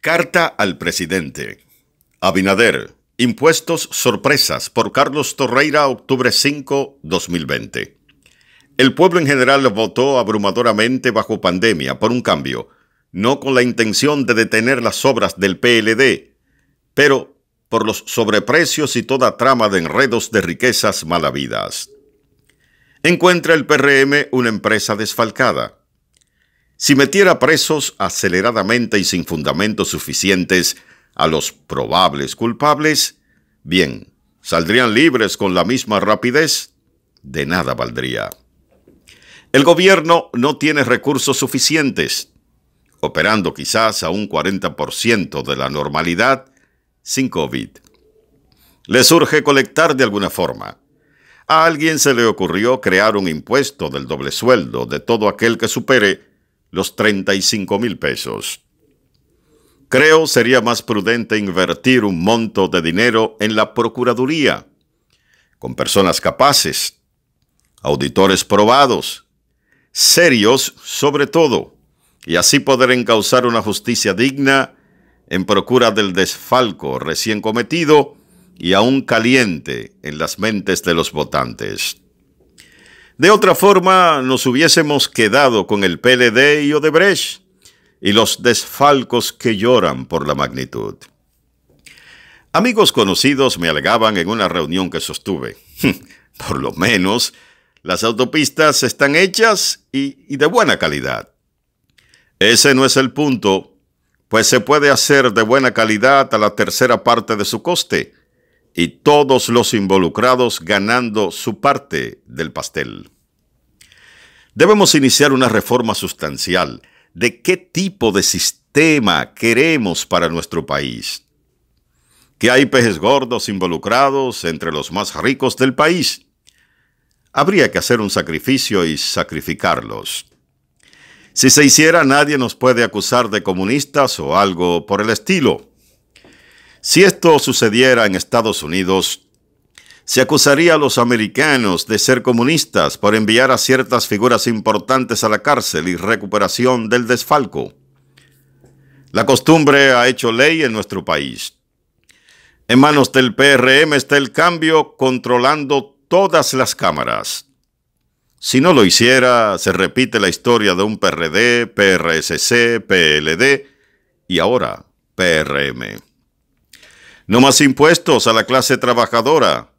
Carta al presidente. Abinader. Impuestos sorpresas por Carlos Torreira, octubre 5, 2020. El pueblo en general votó abrumadoramente bajo pandemia por un cambio, no con la intención de detener las obras del PLD, pero por los sobreprecios y toda trama de enredos de riquezas malavidas. Encuentra el PRM una empresa desfalcada si metiera presos aceleradamente y sin fundamentos suficientes a los probables culpables, bien, ¿saldrían libres con la misma rapidez? De nada valdría. El gobierno no tiene recursos suficientes, operando quizás a un 40% de la normalidad sin COVID. Le surge colectar de alguna forma. A alguien se le ocurrió crear un impuesto del doble sueldo de todo aquel que supere los 35 mil pesos. Creo sería más prudente invertir un monto de dinero en la Procuraduría, con personas capaces, auditores probados, serios sobre todo, y así poder encauzar una justicia digna en procura del desfalco recién cometido y aún caliente en las mentes de los votantes. De otra forma, nos hubiésemos quedado con el PLD y Odebrecht y los desfalcos que lloran por la magnitud. Amigos conocidos me alegaban en una reunión que sostuve. por lo menos, las autopistas están hechas y, de buena calidad. Ese no es el punto, pues se puede hacer de buena calidad a la tercera parte de su coste y todos los involucrados ganando su parte del pastel. Debemos iniciar una reforma sustancial de qué tipo de sistema queremos para nuestro país. Que hay peces gordos involucrados entre los más ricos del país. Habría que hacer un sacrificio y sacrificarlos. Si se hiciera, nadie nos puede acusar de comunistas o algo por el estilo. Si esto sucediera en Estados Unidos, se acusaría a los americanos de ser comunistas por enviar a ciertas figuras importantes a la cárcel y recuperación del desfalco. La costumbre ha hecho ley en nuestro país. En manos del PRM está el cambio controlando todas las cámaras. Si no lo hiciera, se repite la historia de un PRD, PRSC, PLD y ahora PRM. No más impuestos a la clase trabajadora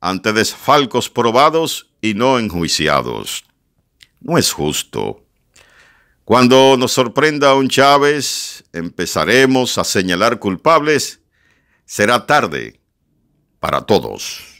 ante desfalcos probados y no enjuiciados. No es justo. Cuando nos sorprenda un Chávez, empezaremos a señalar culpables. Será tarde para todos.